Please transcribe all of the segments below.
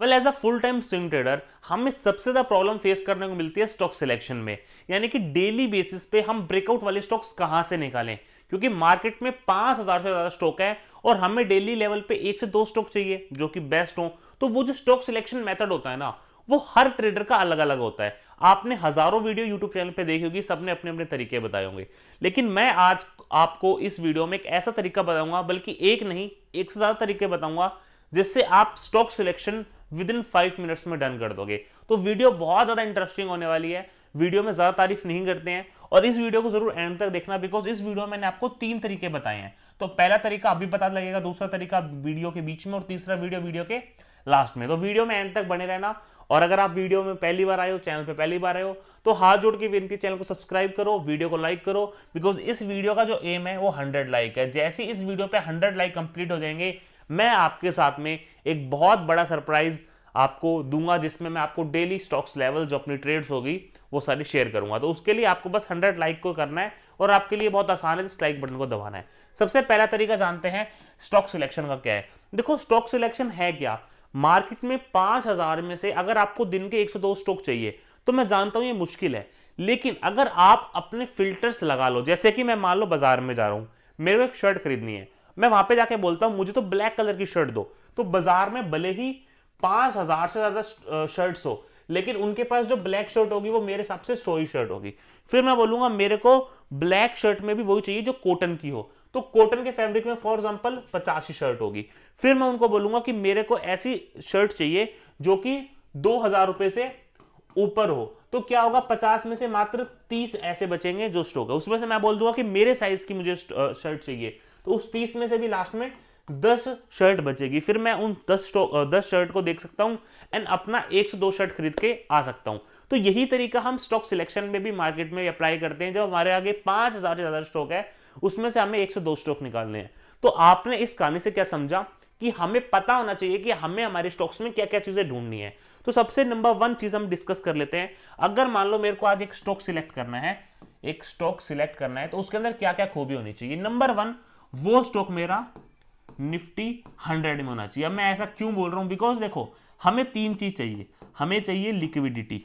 well as a full time swing trader हमें सबसे ज़्यादा प्रॉब्लम फेस करने को मिलती है स्टॉक सिलेक्शन में यानी कि डेली बेसिस पे हम ब्रेकआउट वाले स्टॉक्स कहां से निकालें क्योंकि मार्केट में पाँच हज़ार से ज़्यादा स्टॉक है और हमें डेली लेवल पे एक से दो स्टॉक चाहिए जो कि बेस्ट हो तो वो जो स्टॉक सिलेक्शन मेथड होता है ना वो हर ट्रेडर का अलग अलग होता है आपने हज़ारों वीडियो यूट्यूब चैनल पे देखी होगी सबने अपने अपने तरीके बताए होंगे लेकिन मैं आज आपको इस वीडियो में एक ऐसा तरीका बताऊंगा बल्कि एक नहीं एक से ज़्यादा तरीके बताऊंगा जिससे आप stock selection within five minutes में डन कर दोगे तो वीडियो बहुत ज़्यादा इंटरेस्टिंग होने वाली है वीडियो में ज़्यादा तारीफ नहीं करते हैं और इस वीडियो को जरूर एंड तक देखना बिकॉज इस वीडियो में मैंने आपको तीन तरीके बताए हैं तो पहला तरीका अभी पता लगेगा दूसरा तरीका वीडियो के बीच में और तीसरा वीडियो वीडियो के लास्ट में तो वीडियो में एंड तक बने रहना और अगर आप वीडियो में पहली बार आए हो चैनल पे पहली बार आए हो तो हाथ जोड़ के विनती चैनल को सब्सक्राइब करो वीडियो को लाइक करो बिकॉज इस वीडियो का जो एम है वो हंड्रेड लाइक है जैसे इस वीडियो पे हंड्रेड लाइक कंप्लीट हो जाएंगे मैं आपके साथ में एक बहुत बड़ा सरप्राइज आपको दूंगा जिसमें मैं आपको डेली स्टॉक्स लेवल जो अपनी ट्रेड्स होगी वो सारी शेयर करूंगा तो उसके लिए आपको बस हंड्रेड लाइक को करना है और आपके लिए बहुत आसान है इस लाइक बटन को दबाना है सबसे पहला तरीका जानते हैं स्टॉक सिलेक्शन का क्या है देखो स्टॉक सिलेक्शन है क्या मार्केट में पांच हजार में से अगर आपको दिन के एक से दो स्टॉक चाहिए तो मैं जानता हूं ये मुश्किल है लेकिन अगर आप अपने फिल्टर्स लगा लो जैसे कि मैं मान लो बाजार में जा रहा हूं मेरे को एक शर्ट खरीदनी है मैं वहां पे जाके बोलता हूं मुझे तो ब्लैक कलर की शर्ट दो तो बाजार में भले ही पांच हजार से ज्यादा शर्ट्स हो लेकिन उनके पास जो ब्लैक शर्ट होगी वो मेरे हिसाब से सोई शर्ट होगी फिर मैं बोलूंगा मेरे को ब्लैक शर्ट में भी वही चाहिए जो कॉटन की हो तो कॉटन के फैब्रिक में फॉर एग्जाम्पल पचासी शर्ट होगी फिर मैं उनको बोलूंगा कि मेरे को ऐसी शर्ट चाहिए जो कि दो हजार रुपए से ऊपर हो तो क्या होगा पचास में से मात्र तीस ऐसे बचेंगे जो स्टॉक है उसमें से मैं बोल दूंगा कि मेरे साइज की मुझे शर्ट चाहिए तो उस तीस में से भी लास्ट में दस शर्ट बचेगी फिर मैं उन दस स्टॉक दस शर्ट को देख सकता हूं एंड अपना एक से दो शर्ट खरीद के आ सकता हूं तो यही तरीका हम स्टॉक सिलेक्शन में भी मार्केट में अप्लाई करते हैं जब हमारे आगे पांच हज़ार से ज़्यादा स्टॉक है उसमें से हमें एक से दो स्टॉक निकालने हैं तो आपने इस कहानी से क्या समझा कि हमें पता होना चाहिए कि हमें हमारे स्टॉक्स में क्या क्या चीज़ें ढूंढनी है तो सबसे नंबर वन चीज़ हम डिस्कस कर लेते हैं अगर मान लो मेरे को आज एक स्टॉक सिलेक्ट करना है एक स्टॉक सिलेक्ट करना है तो उसके अंदर क्या क्या खूबी होनी चाहिए नंबर वन वो स्टॉक मेरा निफ्टी हंड्रेड में होना चाहिए अब मैं ऐसा क्यों बोल रहा हूँ बिकॉज देखो हमें तीन चीज चाहिए हमें चाहिए लिक्विडिटी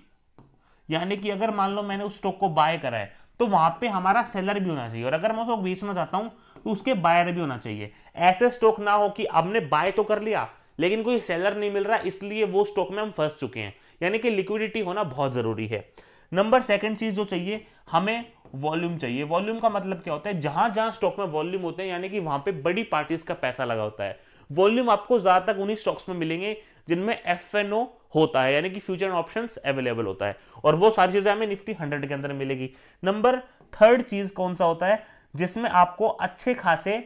यानी कि अगर मान लो मैंने उस स्टॉक को बाय करा है तो वहां पे हमारा सेलर भी होना चाहिए और अगर मैं उसको बेचना चाहता हूं तो उसके बायर भी होना चाहिए ऐसे स्टॉक ना हो कि हमने बाय तो कर लिया लेकिन कोई सेलर नहीं मिल रहा इसलिए वो स्टॉक में हम फंस चुके हैं यानी कि लिक्विडिटी होना बहुत जरूरी है नंबर सेकंड चीज जो चाहिए हमें वॉल्यूम चाहिए वॉल्यूम का मतलब क्या होता है जहां जहां स्टॉक में वॉल्यूम होते हैं यानी कि वहां पे बड़ी पार्टीज का पैसा लगा होता है वॉल्यूम आपको ज्यादातर उन्हीं स्टॉक्स में मिलेंगे जिनमें एफ होता है यानी कि फ्यूचर ऑप्शन अवेलेबल होता है और वो सारी चीजें हमें निफ्टी हंड्रेड के अंदर मिलेगी नंबर थर्ड चीज कौन सा होता है जिसमें आपको अच्छे खासे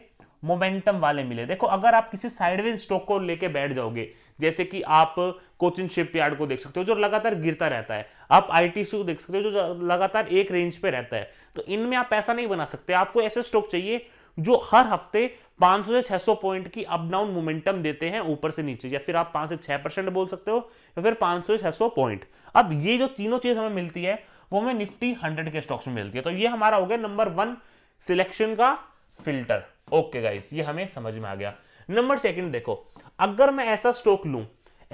मोमेंटम वाले मिले देखो अगर आप किसी साइडवेज स्टॉक को लेके बैठ जाओगे जैसे कि आप कोचिन शिप यार्ड को देख सकते हो जो लगातार गिरता रहता है आप आई को देख सकते हो जो लगातार एक रेंज पे रहता है तो इनमें आप पैसा नहीं बना सकते आपको ऐसे स्टॉक चाहिए जो हर हफ्ते 500 से 600 पॉइंट की अप डाउन मोमेंटम देते हैं ऊपर से नीचे या फिर आप 5 से 6 परसेंट बोल सकते हो या फिर 500 से 600 पॉइंट अब ये जो तीनों चीज हमें मिलती है वो हमें निफ्टी 100 के स्टॉक्स में मिलती है तो ये हमारा हो गया नंबर वन सिलेक्शन का फिल्टर ओके गाइस ये हमें समझ में आ गया नंबर सेकंड देखो अगर मैं ऐसा स्टॉक लू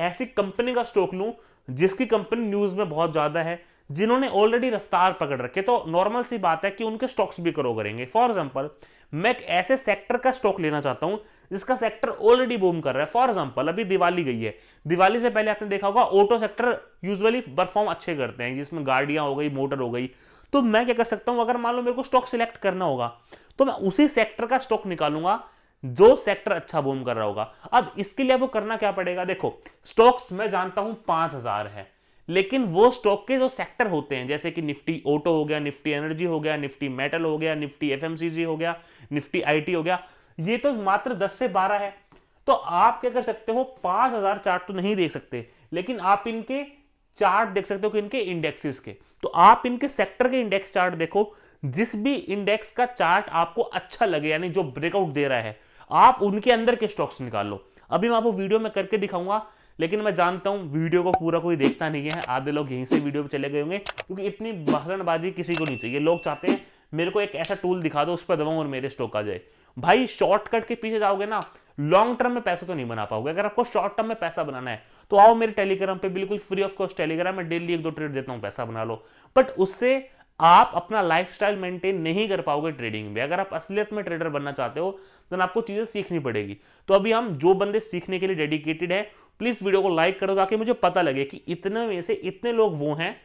ऐसी कंपनी का स्टॉक लू जिसकी कंपनी न्यूज़ में बहुत ज़्यादा है जिन्होंने ऑलरेडी रफ्तार पकड़ रखे तो नॉर्मल सी बात है कि उनके स्टॉक्स भी ग्रो करेंगे फॉर एग्जाम्पल मैं ऐसे सेक्टर का स्टॉक लेना चाहता हूं जिसका सेक्टर ऑलरेडी बूम कर रहा है फॉर एग्जाम्पल अभी दिवाली गई है दिवाली से पहले आपने देखा होगा ऑटो सेक्टर यूजुअली परफॉर्म अच्छे करते हैं जिसमें गाड़ियां हो गई मोटर हो गई तो मैं क्या कर सकता हूं अगर मान लो मेरे को स्टॉक सिलेक्ट करना होगा तो मैं उसी सेक्टर का स्टॉक निकालूंगा जो सेक्टर अच्छा बूम कर रहा होगा अब इसके लिए आपको करना क्या पड़ेगा देखो स्टॉक्स मैं जानता हूं पांच हजार है लेकिन वो स्टॉक के जो सेक्टर होते हैं जैसे कि निफ्टी ऑटो हो गया निफ्टी एनर्जी हो गया निफ्टी मेटल हो गया निफ्टी एफ हो गया निफ्टी आई हो गया ये तो मात्र दस से बारह है तो आप क्या कर सकते हो पांच हजार चार्ट तो नहीं देख सकते लेकिन आप इनके चार्ट देख सकते हो कि इनके इंडेक्सेस के तो आप इनके सेक्टर के इंडेक्स चार्ट देखो जिस भी इंडेक्स का चार्ट आपको अच्छा लगे यानी जो ब्रेकआउट दे रहा है आप उनके अंदर के स्टॉक्स निकाल लो अभी मैं आपको वीडियो में करके दिखाऊंगा लेकिन मैं जानता हूं वीडियो को पूरा कोई देखता नहीं है आधे लोग यहीं से वीडियो पे चले गए होंगे क्योंकि इतनी बहरणबाजी किसी को नहीं चाहिए लोग चाहते हैं मेरे को एक ऐसा टूल दिखा दो उस पर दबाऊ और मेरे स्टॉक आ जाए भाई शॉर्टकट के पीछे जाओगे ना लॉन्ग टर्म में पैसा तो नहीं बना पाओगे अगर आपको शॉर्ट टर्म में पैसा बनाना है तो आओ मेरे टेलीग्राम पे बिल्कुल फ्री ऑफ कॉस्ट टेलीग्राम में डेली एक दो ट्रेड देता हूँ पैसा बना लो बट उससे आप अपना लाइफ स्टाइल मेंटेन नहीं कर पाओगे ट्रेडिंग में अगर आप असलियत में ट्रेडर बनना चाहते हो तो आपको चीज़ें सीखनी पड़ेगी तो अभी हम जो बंदे सीखने के लिए डेडिकेटेड है प्लीज़ वीडियो को लाइक करो ताकि मुझे पता लगे कि इतने में से इतने लोग वो हैं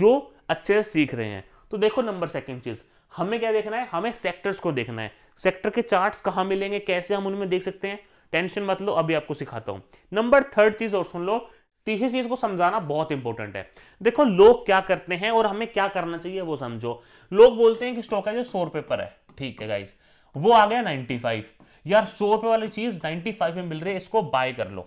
जो अच्छे से सीख रहे हैं तो देखो नंबर सेकेंड चीज़ हमें क्या देखना है हमें सेक्टर्स को देखना है सेक्टर के चार्ट कहा मिलेंगे कैसे हम उनमें देख सकते हैं टेंशन मत लो अभी आपको सिखाता हूं नंबर थर्ड चीज़ और सुन लो तीसरी चीज को समझाना बहुत इंपॉर्टेंट है देखो लोग क्या करते हैं और हमें क्या करना चाहिए वो समझो लोग बोलते हैं कि स्टॉक है जो सौ रुपए पर है ठीक है गाइस वो आ गया नाइनटी फाइव यार सौ रुपए वाली चीज नाइनटी फाइव में मिल रही है इसको बाय कर लो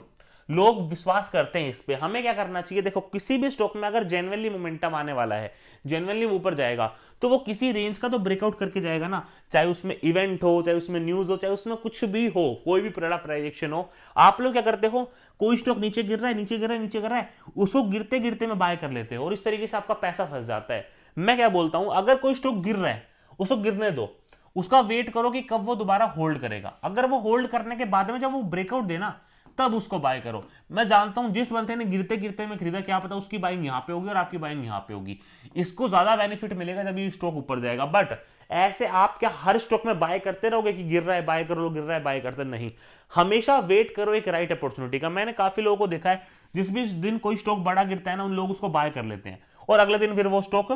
लोग विश्वास करते हैं इस पर हमें क्या करना चाहिए देखो किसी भी स्टॉक में अगर जेनवनली मोमेंटम आने वाला है जेनवनली ऊपर जाएगा तो वो किसी रेंज का तो ब्रेकआउट करके जाएगा ना चाहे उसमें इवेंट हो चाहे उसमें न्यूज हो चाहे उसमें कुछ भी हो कोई भी बड़ा प्रोजेक्शन हो आप लोग क्या करते हो कोई स्टॉक नीचे गिर रहा है नीचे गिर रहा है नीचे गिर रहा है उसको गिरते गिरते में बाय कर लेते हो और इस तरीके से आपका पैसा फंस जाता है मैं क्या बोलता हूं अगर कोई स्टॉक गिर रहा है उसको गिरने दो उसका वेट करो कि कब वो दोबारा होल्ड करेगा अगर वो होल्ड करने के बाद में जब वो ब्रेकआउट देना तब उसको बाय करो मैं जानता हूं जिस बंदे ने गिरते गिरते में खरीदा क्या पता उसकी बाइंग यहां पे होगी और आपकी बाइंग यहां पे होगी इसको ज्यादा बेनिफिट मिलेगा जब ये स्टॉक ऊपर जाएगा बट ऐसे आप क्या हर स्टॉक में बाय करते रहोगे कि गिर रहा है बाय करो गिर रहा है बाय करते नहीं हमेशा वेट करो एक राइट अपॉर्चुनिटी का मैंने काफी लोगों को देखा है जिस भी दिन कोई स्टॉक बड़ा गिरता है ना उन लोग उसको बाय कर लेते हैं और अगले दिन फिर वो स्टॉक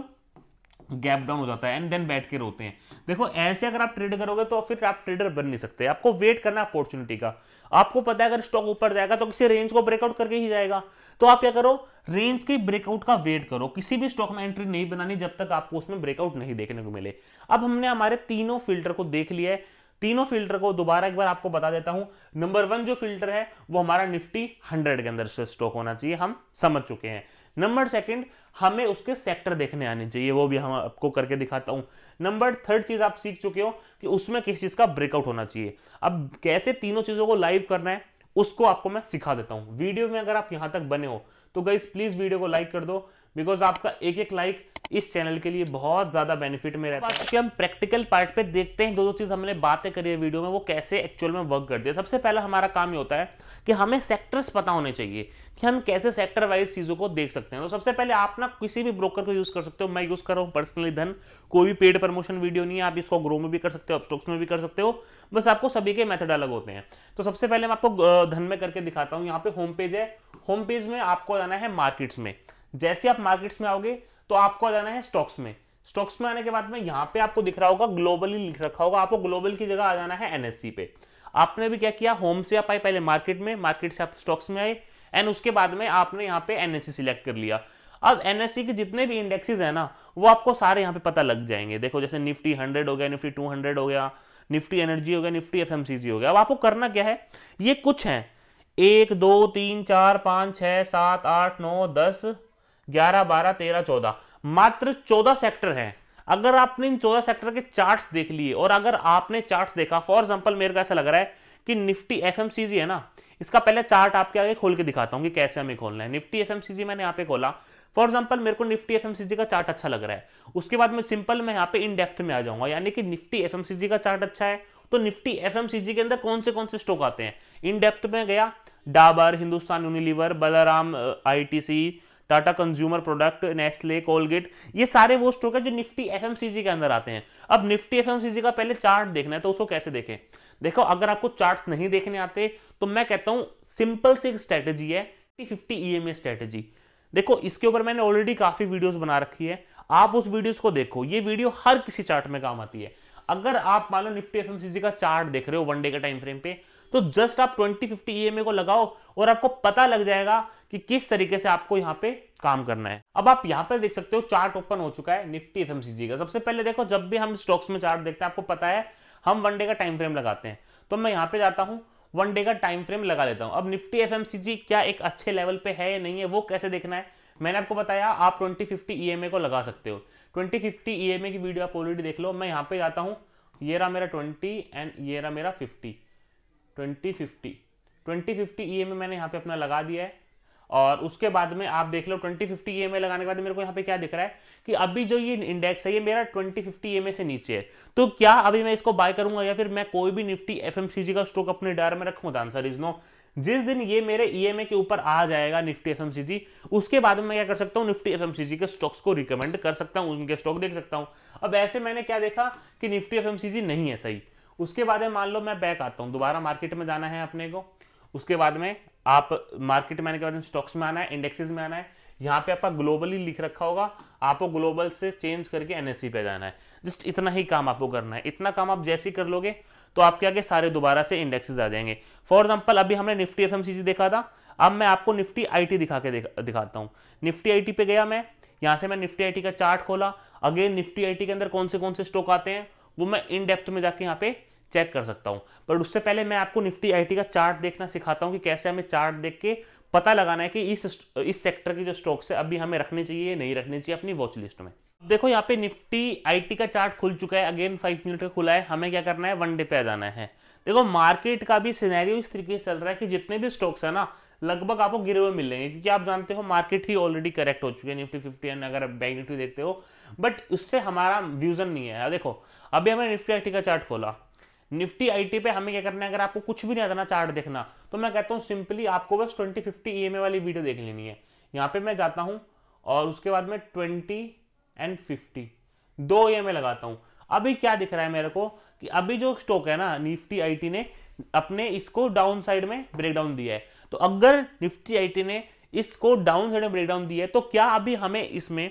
गैप डाउन हो जाता है एंड देन बैठ के रोते हैं देखो ऐसे अगर आप ट्रेड करोगे तो फिर आप ट्रेडर बन नहीं सकते आपको वेट करना अपॉर्चुनिटी का आपको पता है अगर स्टॉक ऊपर जाएगा तो किसी रेंज को ब्रेकआउट करके ही जाएगा तो आप क्या करो रेंज की ब्रेकआउट का वेट करो किसी भी स्टॉक में एंट्री नहीं बनानी जब तक आपको उसमें ब्रेकआउट नहीं देखने को मिले अब हमने हमारे तीनों फिल्टर को देख लिया है तीनों फिल्टर को दोबारा एक बार आपको बता देता हूं नंबर वन जो फिल्टर है वो हमारा निफ्टी हंड्रेड के अंदर स्टॉक होना चाहिए हम समझ चुके हैं नंबर सेकंड हमें उसके सेक्टर देखने आने चाहिए वो भी हम आपको करके दिखाता हूँ नंबर थर्ड चीज़ आप सीख चुके हो कि उसमें किस चीज़ का ब्रेकआउट होना चाहिए अब कैसे तीनों चीज़ों को लाइव करना है उसको आपको मैं सिखा देता हूं वीडियो में अगर आप यहां तक बने हो तो गाइज प्लीज़ वीडियो को लाइक कर दो बिकॉज आपका एक एक लाइक इस चैनल के लिए बहुत ज़्यादा बेनिफिट में रहता है हम प्रैक्टिकल पार्ट पे देखते हैं दो दो चीज़ हमने बातें करी है वीडियो में वो कैसे एक्चुअल में वर्क करती है सबसे पहला हमारा काम ये होता है कि हमें सेक्टर्स पता होने चाहिए कि हम कैसे सेक्टर वाइज चीज़ों को देख सकते हैं तो सबसे पहले आप ना किसी भी ब्रोकर को यूज़ कर सकते हो मैं यूज़ कर रहा हूं पर्सनली धन कोई भी पेड प्रमोशन वीडियो नहीं है आप इसको ग्रो में भी कर सकते हो स्टॉक्स में भी कर सकते हो बस आपको सभी के मेथड अलग होते हैं तो सबसे पहले मैं आपको धन में करके दिखाता हूं यहाँ पे होम पेज है होम पेज में आपको जाना है मार्केट्स में जैसे आप मार्केट्स में आओगे तो आपको जाना है स्टॉक्स में स्टॉक्स में आने के बाद में यहाँ पे आपको दिख रहा होगा ग्लोबली लिख रखा होगा आपको ग्लोबल की जगह आ जाना है एनएससी e पे आपने भी क्या किया होम से आप आए पहले मार्केट में मार्केट से आप स्टॉक्स में आए एंड उसके बाद में आपने यहाँ पे एनएससी सिलेक्ट e कर लिया अब एनएससी e के जितने भी इंडेक्सेस हैं ना वो आपको सारे यहाँ पे पता लग जाएंगे देखो जैसे निफ्टी हंड्रेड हो गया निफ्टी टू हंड्रेड हो गया निफ्टी एनर्जी हो गया निफ्टी एफ हो गया अब आपको करना क्या है ये कुछ हैं एक दो तीन चार पाँच छः सात आठ नौ दस ग्यारह बारह तेरह चौदह मात्र चौदह सेक्टर हैं अगर आपने इन चौदह सेक्टर के चार्ट्स देख लिए और अगर आपने चार्ट्स देखा फॉर एग्जाम्पल मेरे को ऐसा लग रहा है कि निफ्टी एफ है ना इसका पहले चार्ट आपके आगे खोल के दिखाता हूँ कि कैसे हमें खोलना है निफ्टी एफ मैंने यहाँ पे खोला फॉर एग्जाम्पल मेरे को निफ्टी एफ का चार्ट अच्छा लग रहा है उसके बाद में सिंपल मैं यहाँ पे इन डेप्थ में आ जाऊंगा यानी कि निफ्टी एफ का चार्ट अच्छा है तो निफ्टी एफ के अंदर कौन से कौन से स्टॉक आते हैं इन डेप्थ में गया डाबर हिंदुस्तान यूनिलीवर बलाराम ITC Tata consumer product Nestle Colgate ये सारे वो स्टॉक है जो निफ्टी एफ के अंदर आते हैं अब निफ्टी एफ का पहले चार्ट देखना है तो उसको कैसे देखें देखो अगर आपको चार्ट नहीं देखने आते तो मैं कहता हूं सिंपल सी एक स्ट्रेटेजी है फिफ्टी ई स्ट्रेटेजी देखो इसके ऊपर मैंने ऑलरेडी काफी वीडियोस बना रखी है आप उस वीडियोस को देखो ये वीडियो हर किसी चार्ट में काम आती है अगर आप मान लो निफ्टी एफ का चार्ट देख रहे हो वनडे के टाइम फ्रेम पे तो जस्ट आप 2050 ईएमए e को लगाओ और आपको पता लग जाएगा कि किस तरीके से आपको यहाँ पे काम करना है अब आप यहाँ पर देख सकते हो चार्ट ओपन हो चुका है निफ्टी एफ का सबसे पहले देखो जब भी हम स्टॉक्स में चार्ट देखते हैं आपको पता है हम वनडे का टाइम फ्रेम लगाते हैं तो मैं यहाँ पे जाता हूँ वन डे का टाइम फ्रेम लगा लेता हूं अब निफ्टी एफ क्या एक अच्छे लेवल पे है या नहीं है वो कैसे देखना है मैंने आपको बताया आप 2050 ईएमए e को लगा सकते हो 2050 ईएमए e की वीडियो आप ऑलरेडी देख लो मैं यहाँ पे जाता हूँ ये रहा मेरा 20 एंड ये रहा मेरा twenty fifty twenty fifty E e M मैंने यहाँ पे अपना लगा दिया है और उसके बाद में आप देख लो twenty fifty E e M लगाने के बाद मेरे को यहाँ पे क्या दिख रहा है कि अभी जो ये इंडेक्स है ये मेरा ट्वेंटी फिफ्टी ई e से नीचे है तो क्या अभी मैं इसको बाय करूंगा या फिर मैं कोई भी निफ्टी एफ का स्टॉक अपने डायर में रखूँ द आंसर इज नो जिस दिन ये मेरे ई के ऊपर आ जाएगा निफ्टी एफ उसके बाद में मैं क्या कर सकता हूँ निफ्टी एफ के स्टॉक्स को रिकमेंड कर सकता हूँ उनके स्टॉक देख सकता हूँ अब ऐसे मैंने क्या देखा कि निफ्टी एफ नहीं है सही उसके बाद में मान लो मैं बैक आता हूँ दोबारा मार्केट में जाना है अपने को उसके बाद में आप मार्केट में आने के बाद स्टॉक्स में आना है इंडेक्सेस में आना है यहाँ पे आपका ग्लोबली लिख रखा होगा आपको ग्लोबल से चेंज करके एनएससी पे जाना है जस्ट इतना ही काम आपको करना है इतना काम आप जैसे ही कर लोगे तो आपके आगे सारे दोबारा से इंडेक्सेस आ जाएंगे फॉर एग्जाम्पल अभी हमने निफ्टी एफ देखा था अब मैं आपको निफ्टी आई दिखा के दिखाता हूँ निफ्टी टी पे गया मैं यहाँ से मैं निफ्टी टी का चार्ट खोला अगेन निफ्टी टी के अंदर कौन से कौन से स्टॉक आते हैं वो मैं इन डेप्थ में जाके यहाँ पे चेक कर सकता हूँ बट उससे पहले मैं आपको निफ्टी आईटी का चार्ट देखना सिखाता हूँ कि कैसे हमें चार्ट देख के पता लगाना है कि इस इस सेक्टर के जो स्टॉक्स है अभी हमें रखने चाहिए नहीं रखने चाहिए अपनी वॉच लिस्ट में देखो यहाँ पे निफ्टी आईटी का चार्ट खुल चुका है अगेन फाइव मिनट का खुला है हमें क्या करना है वन डे पे आ जाना है देखो मार्केट का भी सिनेरियो इस तरीके से चल रहा है कि जितने भी स्टॉक्स है ना लगभग आपको गिरे हुए मिलेंगे क्योंकि आप जानते हो मार्केट ही ऑलरेडी करेक्ट हो चुके हैं निफ्टी फिफ्टी अगर बैंक निफ्टी देखते हो बट उससे हमारा व्यूजन नहीं है देखो अभी हमने निफ्टी आई का चार्ट खोला निफ्टी आईटी पे हमें क्या करना है अगर आपको कुछ भी नहीं आता चार्ट देखना तो मैं कहता हूँ सिंपली आपको बस ट्वेंटी फिफ्टी ई e वाली वीडियो देख लेनी है यहाँ पे मैं जाता हूँ और उसके बाद में ट्वेंटी एंड फिफ्टी दो ई e लगाता हूँ अभी क्या दिख रहा है मेरे को कि अभी जो स्टॉक है ना निफ्टी आईटी ने अपने इसको डाउन साइड में ब्रेकडाउन दिया है तो अगर निफ्टी आईटी ने इसको डाउन साइड में ब्रेकडाउन दिया है तो क्या अभी हमें इसमें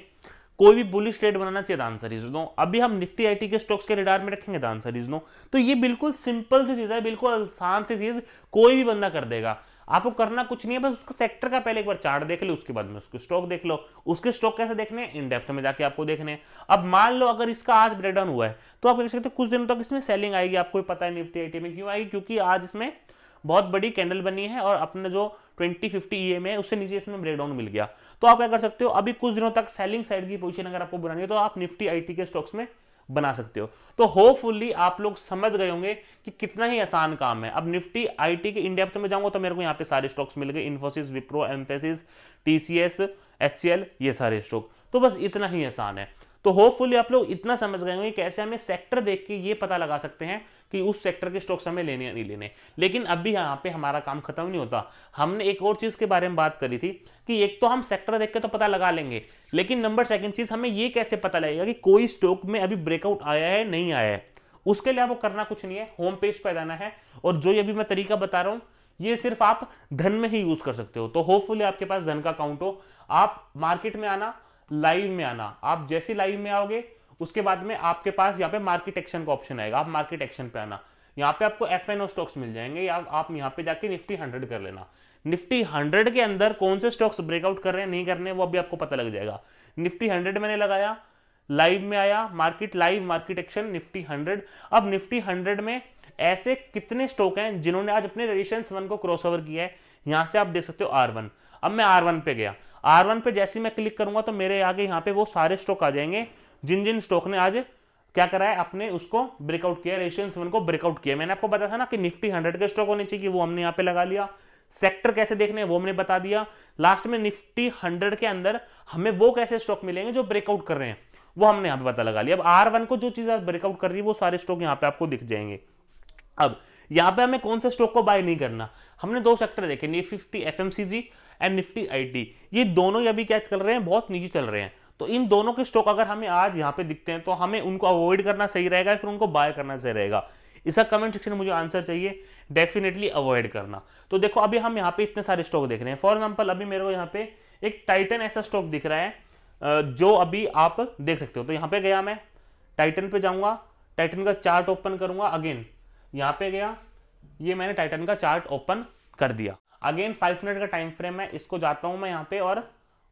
कोई भी बुलिश ट्रेड बनाना चाहिए आंसर इज नो अभी हम निफ्टी आईटी के स्टॉक्स के रिडार में रखेंगे आंसर इज नो तो ये बिल्कुल सिंपल सी चीज है बिल्कुल आसान सी चीज कोई भी बंदा कर देगा आपको करना कुछ नहीं है बस उसका सेक्टर का पहले एक बार चार्ट देख लो उसके बाद में उसके स्टॉक देख लो उसके स्टॉक कैसे देखने हैं इन डेप्थ में जाके आपको देखने अब मान लो अगर इसका आज ब्रेकडाउन हुआ है तो आप देख सकते कुछ दिनों तक इसमें सेलिंग आएगी आपको पता है निफ्टी आईटी में क्यों आएगी क्योंकि आज इसमें बहुत बड़ी कैंडल बनी है और अपने जो twenty fifty E e M उससे नीचे इसमें ब्रेकडाउन मिल गया तो आप क्या कर सकते हो अभी कुछ दिनों तक सेलिंग साइड की पोजिशन अगर आपको बनानी है तो आप निफ्टी आई के स्टॉक्स में बना सकते हो तो होपफुली आप लोग समझ गए होंगे कि कितना ही आसान काम है अब निफ्टी आईटी के इंडिया में जाऊंगा तो मेरे को यहाँ पे सारे स्टॉक्स मिल गए इन्फोसिस विप्रो एम्पेसिस टीसीएस एचसीएल ये सारे स्टॉक तो बस इतना ही आसान है तो होपफुली आप लोग इतना समझ गए होंगे कैसे हमें सेक्टर देख के ये पता लगा सकते हैं कि उस सेक्टर के स्टॉक्स हमें लेने या नहीं लेने लेकिन अब भी यहाँ पे हमारा काम खत्म नहीं होता हमने एक और चीज़ के बारे में बात करी थी कि एक तो हम सेक्टर देख के तो पता लगा लेंगे लेकिन नंबर सेकंड चीज़ हमें ये कैसे पता लगेगा कि कोई स्टॉक में अभी ब्रेकआउट आया है नहीं आया है उसके लिए आपको करना कुछ नहीं है होम पेज पर जाना है और जो ये अभी मैं तरीका बता रहा हूँ ये सिर्फ आप धन में ही यूज़ कर सकते हो तो होपफुली आपके पास धन का अकाउंट हो आप मार्केट में आना लाइव में आना आप जैसे लाइव में आओगे उसके बाद में आपके पास यहाँ पे मार्केट एक्शन का ऑप्शन आएगा आप मार्केट एक्शन पे आना यहाँ पे आपको एफ एन स्टॉक्स मिल जाएंगे या आप यहाँ पे जाके निफ्टी हंड्रेड कर लेना निफ्टी हंड्रेड के अंदर कौन से स्टॉक्स ब्रेकआउट कर रहे हैं नहीं कर रहे हैं वो अभी आपको पता लग जाएगा निफ्टी हंड्रेड मैंने लगाया लाइव में आया market live market action Nifty hundred अब निफ्टी हंड्रेड में ऐसे कितने स्टॉक हैं जिन्होंने आज अपने रेडिशन वन को क्रॉस ओवर किया है यहां से आप देख सकते हो आर वन अब मैं आर वन पे गया आर वन पे जैसे मैं क्लिक करूंगा तो मेरे आगे यहाँ पे वो सारे स्टॉक आ जाएंगे जिन जिन स्टॉक ने आज क्या करा है अपने उसको ब्रेकआउट किया एशियन सेवन को ब्रेकआउट किया मैंने आपको बताया था ना कि निफ्टी हंड्रेड के स्टॉक होने चाहिए वो हमने यहाँ पे लगा लिया सेक्टर कैसे देखने हैं वो हमने बता दिया लास्ट में निफ्टी हंड्रेड के अंदर हमें वो कैसे स्टॉक मिलेंगे जो ब्रेकआउट कर रहे हैं वो हमने यहाँ पे पता लगा लिया अब आर वन को जो चीज़ ब्रेकआउट कर रही है वो सारे स्टॉक यहाँ पे आपको दिख जाएंगे अब यहाँ पे हमें कौन से स्टॉक को बाय नहीं करना हमने दो सेक्टर देखे Nifty F M C G and Nifty IT ये दोनों ये अभी क्या चल रहे हैं बहुत नीचे चल रहे हैं तो इन दोनों के स्टॉक अगर हमें आज यहाँ पे दिखते हैं तो हमें उनको अवॉइड करना सही रहेगा फिर उनको बाय करना सही रहेगा इसका कमेंट सेक्शन में मुझे आंसर चाहिए डेफिनेटली अवॉइड करना तो देखो अभी हम यहाँ पे इतने सारे स्टॉक देख रहे हैं फॉर एग्जाम्पल अभी मेरे को यहाँ पे एक टाइटन ऐसा स्टॉक दिख रहा है जो अभी आप देख सकते हो तो यहाँ पे गया मैं टाइटन पे जाऊंगा टाइटन का चार्ट ओपन करूंगा अगेन यहाँ पे गया ये मैंने टाइटन का चार्ट ओपन कर दिया अगेन फाइव मिनट का टाइम फ्रेम है इसको जाता हूं मैं यहां पे और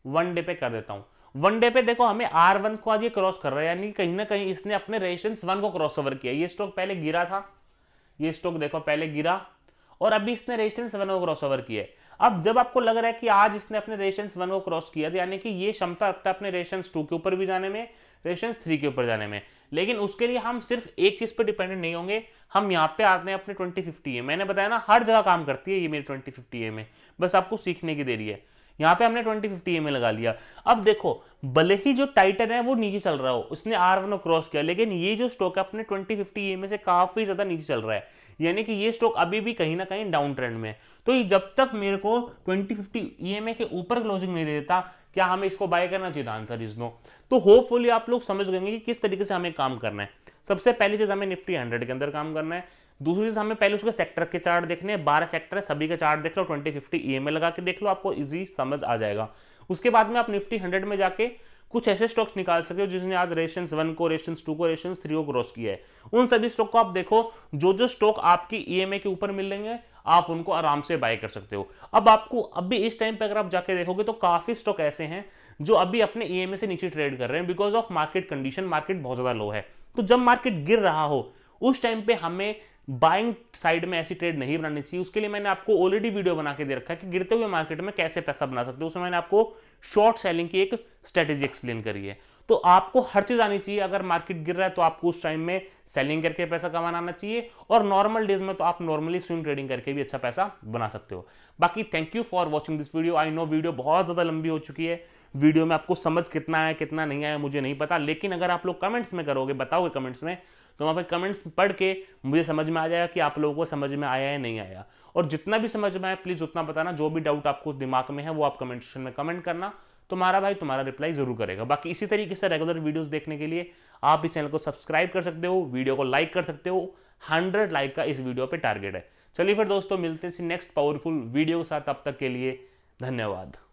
वन डे पे कर देता हूं वन डे पे देखो हमें आर वन को आज ये क्रॉस कर रहा है यानी कहीं ना कहीं इसने अपने रेशन वन को क्रॉस ओवर किया ये स्टॉक पहले गिरा था ये स्टॉक देखो पहले गिरा और अभी इसने रेशन वन को क्रॉस ओवर किया अब जब आपको लग रहा है कि आज इसने अपने रेशन वन को क्रॉस किया तो यानी कि ये क्षमता रखता है अपने रेशन टू के ऊपर भी जाने में रेशन थ्री के ऊपर जाने में लेकिन उसके लिए हम सिर्फ एक चीज पर डिपेंडेंट नहीं होंगे हम यहाँ पे आते हैं अपने ट्वेंटी फिफ्टी ए मैंने बताया ना हर जगह काम करती है ये मेरी ट्वेंटी फिफ्टी ए में बस आपको सीखने की देरी है यहाँ पे हमने ट्वेंटी फिफ्टी एम लगा लिया अब देखो भले ही जो टाइटन है वो नीचे चल रहा हो उसने आर वन क्रॉस किया लेकिन ये जो स्टॉक है अपने ट्वेंटी फिफ्टी एम से काफी ज्यादा नीचे चल रहा है यानी कि ये स्टॉक अभी भी कहीं ना कहीं डाउन ट्रेंड में है तो जब तक मेरे को ट्वेंटी फिफ्टी ई के ऊपर क्लोजिंग नहीं देता क्या हमें इसको बाय करना चाहिए आंसर इज नो तो होपफुली आप लोग समझ गएंगे कि किस तरीके से हमें काम करना है सबसे पहली चीज हमें निफ्टी हंड्रेड के अंदर काम करना है दूसरी चीज हमें पहले उसके सेक्टर के चार्ट देखने बारह सेक्टर है सभी के चार्ट देख लो ट्वेंटी फिफ्टी ई लगा के देख लो आपको ईजी समझ आ जाएगा उसके बाद में आप निफ्टी हंड्रेड में जाके कुछ ऐसे स्टॉक्स निकाल सके हो जिसने आज रेशन वन को रेशन टू को रेशन थ्री को क्रॉस किया है उन सभी स्टॉक को आप देखो जो जो स्टॉक आपकी ईएमए e के ऊपर मिल लेंगे आप उनको आराम से बाय कर सकते हो अब आपको अभी इस टाइम पे अगर आप जाके देखोगे तो काफी स्टॉक ऐसे हैं जो अभी अपने ईएमए e से नीचे ट्रेड कर रहे हैं because of market condition market बहुत ज्यादा लो है तो जब मार्केट गिर रहा हो उस टाइम पे हमें बाइंग साइड में ऐसी ट्रेड नहीं बनानी चाहिए उसके लिए मैंने आपको ऑलरेडी वीडियो बना के दे रखा है कि गिरते हुए मार्केट में कैसे पैसा बना सकते हो उसमें मैंने आपको शॉर्ट सेलिंग की एक स्ट्रेटेजी एक्सप्लेन करी है तो आपको हर चीज आनी चाहिए अगर मार्केट गिर रहा है तो आपको उस टाइम में सेलिंग करके पैसा कमाना आना चाहिए और नॉर्मल डेज में तो आप नॉर्मली स्विंग ट्रेडिंग करके भी अच्छा पैसा बना सकते हो बाकी thank you for watching this video I know video बहुत ज़्यादा लंबी हो चुकी है वीडियो में आपको समझ कितना है कितना नहीं आया मुझे नहीं पता लेकिन अगर आप लोग कमेंट्स में करोगे बताओगे कमेंट्स में तो वहाँ पर कमेंट्स पढ़ के मुझे समझ में आ जाएगा कि आप लोगों को समझ में आया या नहीं आया और जितना भी समझ में आया प्लीज़ उतना बताना जो भी डाउट आपको दिमाग में है वो आप कमेंट सेक्शन में कमेंट करना तुम्हारा तो भाई तुम्हारा रिप्लाई जरूर करेगा बाकी इसी तरीके से रेगुलर वीडियोस देखने के लिए आप इस चैनल को सब्सक्राइब कर सकते हो वीडियो को लाइक कर सकते हो हंड्रेड लाइक का इस वीडियो पे टारगेट है चलिए फिर दोस्तों मिलते हैं नेक्स्ट पावरफुल वीडियो के साथ अब तक के लिए धन्यवाद